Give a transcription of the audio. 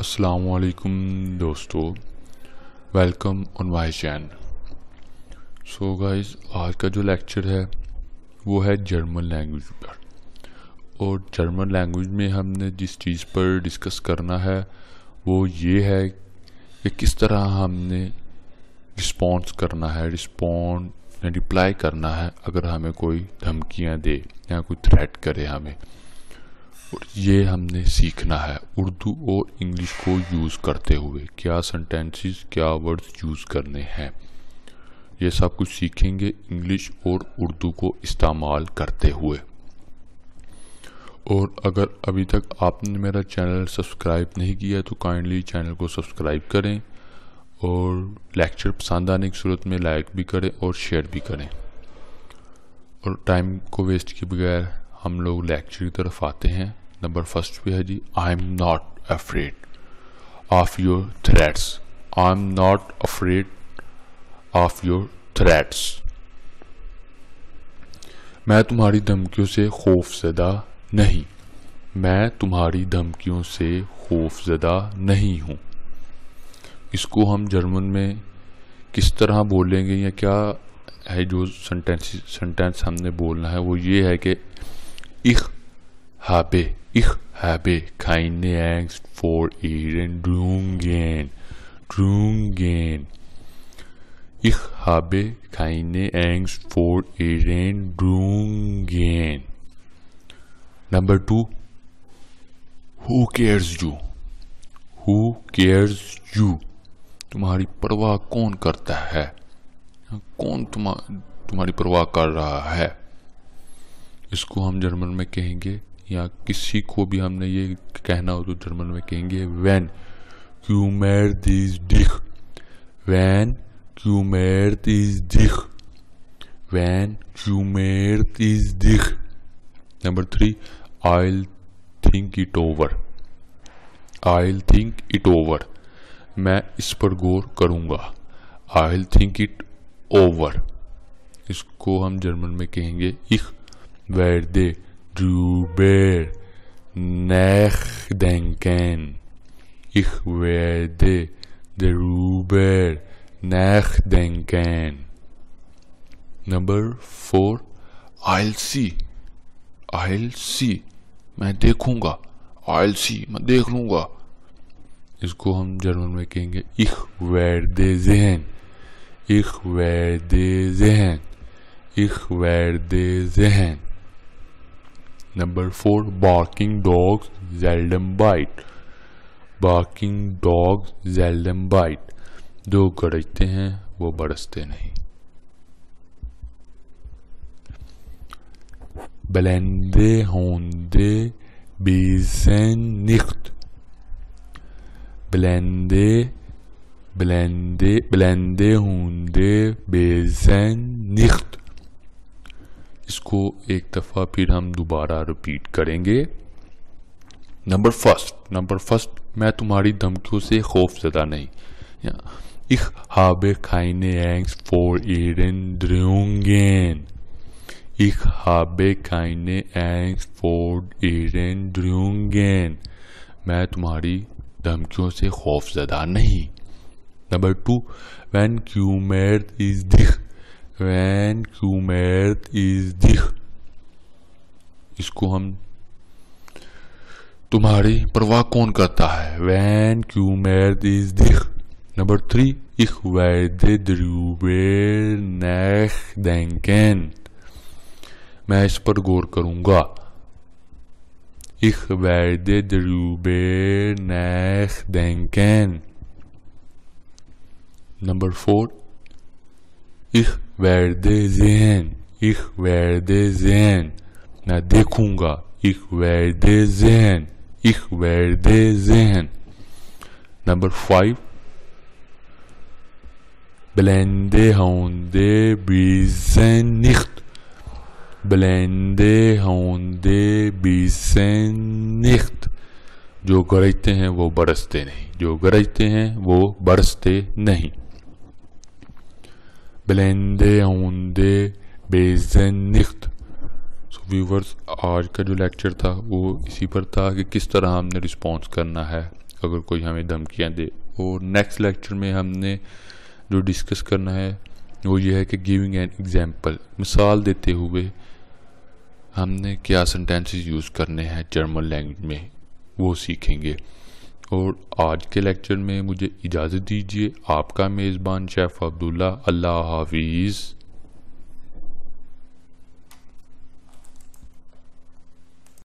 असलकुम दोस्तों welcome on my channel so guys आज का जो लेक्चर है वो है जर्मन लैंग्वेज पर और जर्मन लैंग्वेज में हमने जिस चीज़ पर डिस्कस करना है वो ये है कि किस तरह हमने रिस्पॉन्स करना है रिस्पॉन्ड रिप्लाई करना है अगर हमें कोई धमकियाँ दे या कोई थ्रेट करे हमें और ये हमने सीखना है उर्दू और इंग्लिश को यूज़ करते हुए क्या सेंटेंसेस क्या वर्ड्स यूज़ करने हैं ये सब कुछ सीखेंगे इंग्लिश और उर्दू को इस्तेमाल करते हुए और अगर अभी तक आपने मेरा चैनल सब्सक्राइब नहीं किया तो काइंडली चैनल को सब्सक्राइब करें और लेक्चर पसंद आने की सूरत में लाइक भी करें और शेयर भी करें और टाइम को वेस्ट के बगैर हम लोग लेक्चर की तरफ आते हैं नंबर फर्स्ट पे है जी I am not afraid of your threats I am not afraid of your threats मैं तुम्हारी धमकियों से खौफजदा नहीं मैं तुम्हारी धमकियों से खौफजदा नहीं हूँ इसको हम जर्मन में किस तरह बोलेंगे या क्या है जो सेंटेंस सेंटेंस हमने बोलना है वो ये है कि इख हाबे Ich habe keine Angst vor ihren Drungen. Drungen. Ich habe keine Angst vor ihren Drungen. Number two. Who cares you? Who cares you? तुम्हारी परवाह कौन करता है कौन तुम्हारी परवाह कर रहा है इसको हम जर्मन में कहेंगे या किसी को भी हमने ये कहना हो तो जर्मन में कहेंगे वैन क्यूमेर दिज डिख वैन क्यूमेर दिस डिख वैन क्यूमेर दिस डिख number three I think it over I think it over मैं इस पर गौर करूंगा आई थिंक इट ओवर इसको हम जर्मन में कहेंगे इख वैर दे drüber nachdenken. Ich werde drüber nachdenken. Number four, I'll see. I'll see. मैं देखूंगा. I'll see. मैं देख लूंगा. इसको हम जर्मन में कहेंगे ich werde sehen. Ich werde sehen. Ich werde sehen. Number 4 Barking dogs seldom bite Barking dogs seldom bite जो गरजते हैं वो बरसते नहीं belende honde bizen nicht. Belende, belende, belende honde bizen nicht. इसको एक दफ़ा फिर हम दोबारा रिपीट करेंगे नंबर फर्स्ट नंबर फर्स्ट मैं तुम्हारी धमकियों से खौफ ज़दा नहीं इख हाब खाइने एंग्स vor ihren Drohungen. इख habe खाइने एंग्स vor ihren Drohungen. मैं तुम्हारी धमकियों से खौफ ज़दा नहीं नंबर टू वैन क्यूमेर इज दिख वैन क्यूमेर्थ इज दिख इसको हम तुम्हारी परवाह कौन करता है वैन क्यूमेर्थ इज दिख नंबर थ्री इख वैदे द्रूबेर नैख मैं इस पर गौर करूंगा इख वैदे द्रूबेर नैख देंकेन नंबर फोर इख werde sehen. Ich werde sehen. मैं देखूंगा ich werde sehen. Ich werde sehen. Number five. Blende Hunde wissen nicht. Blende Hunde wissen nicht. जो गरजते हैं वो बरसते नहीं जो गरजते हैं वो बरसते नहीं ब्लेंडे ओंदे बेजन सो व्यूवर्स आज का जो लेक्चर था वो इसी पर था कि किस तरह हमने रिस्पॉन्स करना है अगर कोई हमें धमकियाँ दे और नेक्स्ट लेक्चर में हमने जो डिस्कस करना है वो ये है कि गिविंग एन एग्जाम्पल मिसाल देते हुए हमने क्या सेंटेंसेस यूज़ करने हैं जर्मन लैंग्वेज में वो सीखेंगे और आज के लेक्चर में मुझे इजाज़त दीजिए आपका मेज़बान शेफ़ अब्दुल्ला अल्लाह हाफिज़